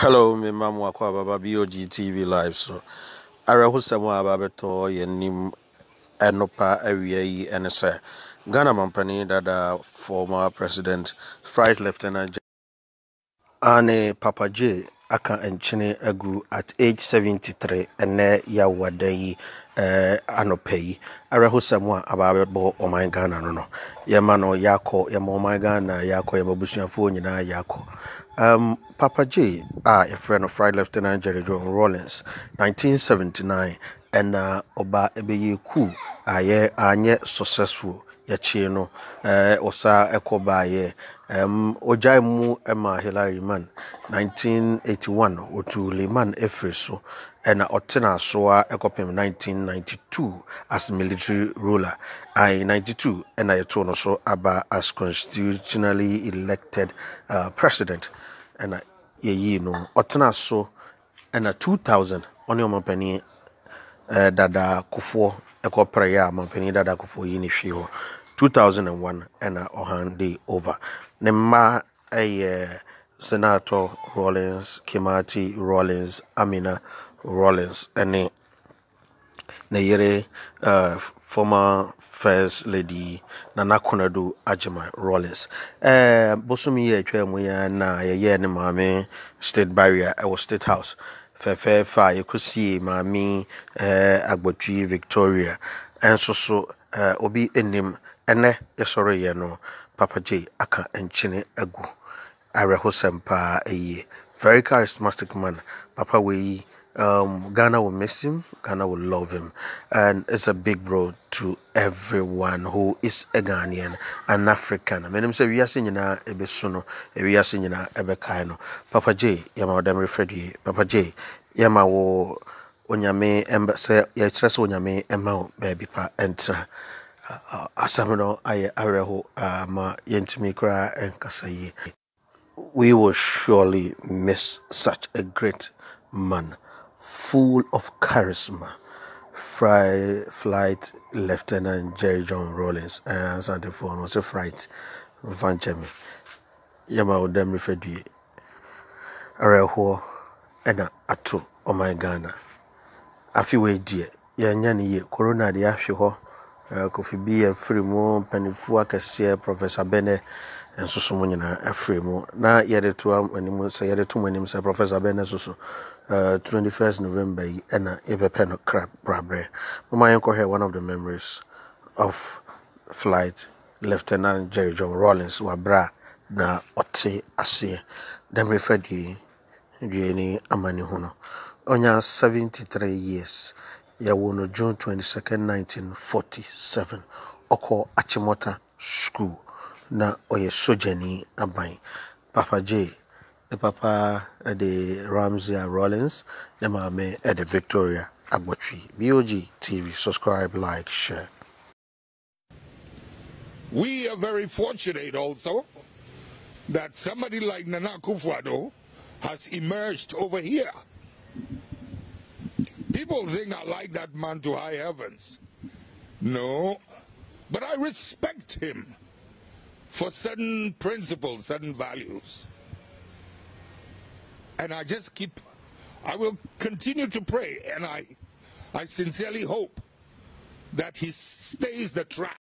hello me ma mu akɔ ababa bog tv live so awerɛhosɛm a aba bɛtɔ yɛnim ɛnopa awia yi ɛne sɛ ghana mampanin dada former president fright lieutenant ane papa j aka nkyene agu at age 73 ɛnɛ yɛawada yi Eh, anɔpa yi awerɛhosɛm a abaabɛbɔ ɔman ghana no no yɛma no yɛakɔ yɛma ɔman ghana yɛakɔ yɛma abusuafoɔ nyinaa yɛakɔ um, papa j a yɛfrɛ no fried lieutenant jerry john rollins 1979 ɛna ɔba ɛbɛyɛ ku ayɛ anyɛ successful yɛkyi no eh, ɔsa ɛkɔ baayɛ um, ɔgyae mu ma hillary man 1981 ɔtu leman ɛfiri so ɛna ɔtena asoa ɛkɔpem 1992 as military ruler ae 92 ɛna yɛtoo no so aba as constitutionally elected uh, president ɛna yɛyii no ɔtena so ɛna 2000 ɔne ɔmampanin uh, dada kofoɔ ɛkɔprɛeɛ a ɔmampanin dada kofoɔ yi ne hwee hɔ 2001 ɛna ɔhan de over ne mma ɛyɛ senator rawlins kimati rawlins amina Rollins. ne ne yere uh, former first lady Nana Konadu Ajima Rollins. Eh bosom yi atwa mu ya na yeye ne maame state barrier ɛwɔ state house fɛfɛɛfɛ a yɛkɔsie maame eh uh, Agbotwi Victoria ɛnso so eh obi anim ɛnɛ yɛsɔre yɛ no Papa J aka nkyene agu awerɛhosɛm paa ɛyie very charismatic man papa wei Um, Ghana will miss him, Ghana will love him. And it's a big bro to everyone who is a Ghanaian, an African. I mean, we are singing a besuno, we are singing a bekaino. Papa J, Yama Dam Refredi, Papa J, Yama wo onyame emba sɛ yɛkyerɛ onyame ɛma wo baabi pa enter. asɛm no ayɛ ma ama yɛntumi koraa ɛnkasa we will surely miss such a great man full of charisma. Fry, Flight Lieutenant Jerry John Rawlings uh, Asante for no sɛ Flight mfankyɛ me yɛma wo dam refa due awerɛhoɔ ɛna ato ɔman oh Ghana afe wei deɛ yɛnyɛ no yie corona deɛ ahwe hɔ uh, eh, kofi bi yɛfiri mu mpanimfoɔ professor Bennett nsoso mu nyinaa ɛfiri mu na yɛde to anim sɛ yɛde to mu anim sɛ professor bɛnɛ soso uh, 21st november yi ɛna yɛbɛpɛ no kra brabrɛ mama yɛnkɔhwɛ one of the memories of flight lieutenant jerry john rollins wabrɛ na ɔte aseɛ dɛmmerɛ fa dwe dwe ne amane ho no ɔnya three years yɛwo no june 22nd 1947 ɔkɔ akyemɔta school na aban papa ne papa de ramsia rollins ne maame victoria bog tv subscribe like share We are very fortunate also that somebody like Nana Kufuado has emerged over here. People think I like that man to high heavens. No, but I respect him for certain principles, certain values. And I just keep, I will continue to pray, and I, I sincerely hope that he stays the track.